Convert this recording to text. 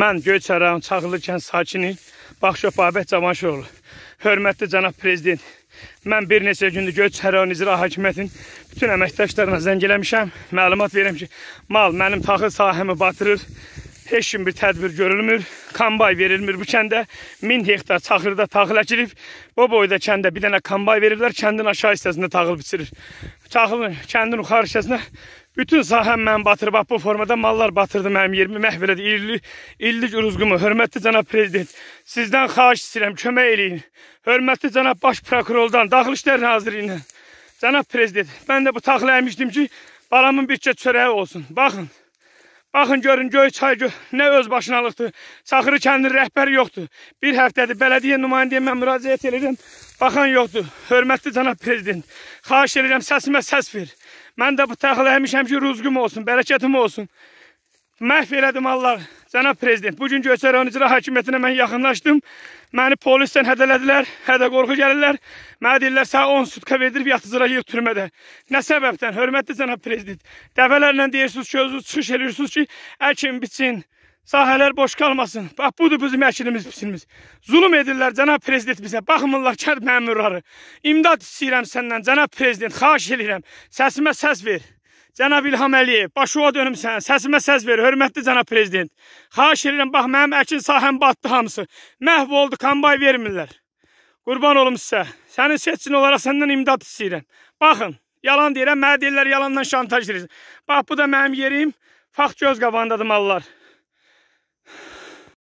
Mən Göyçəran Çağırlı kənd sakini Baxşov Babək Cavanşoğlu. Hörmətli cənab prezident, mən bir neçə gündür Göyçəran icra hakimiyyətinin bütün əməkdaşlarına zəng eləmişəm. Məlumat verirəm ki, mal mənim taxıl sahəmi batırır. Heç kim bir tədbir görülmür. Kombay verilmir bu kəndə. 1000 hektar çaxırda taxıl əkilib. Bu boyda kəndə bir dənə kombay veriblər. Kəndin aşağı hissəsində taxıl biçirir. Çaxılın kəndin yuxarı hissəsinə Bütün sahəm mən batırıb, bax bu formada mallar batırdı mənim yerimi, məhv elədi, illik, illik uruzqumu. Hörmətli cənab prezident, sizdən xahiş istəyirəm, kömək eləyin. Hörmətli cənab baş prokurordan, Daxil İşlər Nazirliyindən. Cənab prezident, mən də bu taxılı əmişdim ki, balamın bircə çörəyi olsun. Baxın, baxın görün, Göyçay gö nə öz başınalıqdır. Çaxırı kəndinin rəhbəri yoxdur. Bir həftədir bələdiyyə nümayəndəyə mən müraciət edirəm, baxan yoxdur. Hörmətli cənab prezident, xahiş edirəm səsimə səs ver. Mən də bu taxılı həmişəm ki, rüzgüm olsun, bərəkətim olsun. Məhv elədim Allah, cənab prezident. Bugün Gövsərən icra hakimiyyətinə mən yaxınlaşdım. Məni polisdən hədələdilər, hədə qorxu gəlirlər. Mənə deyirlər, sənə 10 sutka verdirib yatıcıra yığ türmədə. Nə səbəbdən? Hörmətli cənab prezident, dəfələrlə deyirsiniz ki, özünüz çıxış edirsiniz ki, əkin, biçin, sahələr boş qalmasın. Bax, budur bizim əkinimiz, pisimiz. Zulüm edirlər, cənab prezident bizə. Baxmırlar kənd məmurları. İmdad istəyirəm səndən, cənab prezident. Xaş edirəm, səsimə səs ver. Cənab İlham Əliyev, başıva dönüm sən, səsimə səs ver, hörmətli cənab prezident. Xaş edirəm, bax, mənim əkin sahəm batdı hamısı. Məhv oldu, kombay vermirlər. Qurban olum sizə, sənin seçkin olaraq səndən imdad istəyirəm. Baxın, yalan deyirəm, mənə deyirlər, yalandan şantaj edirsən. Bax, bu da mənim yerim, fax göz qabağındadır mallar.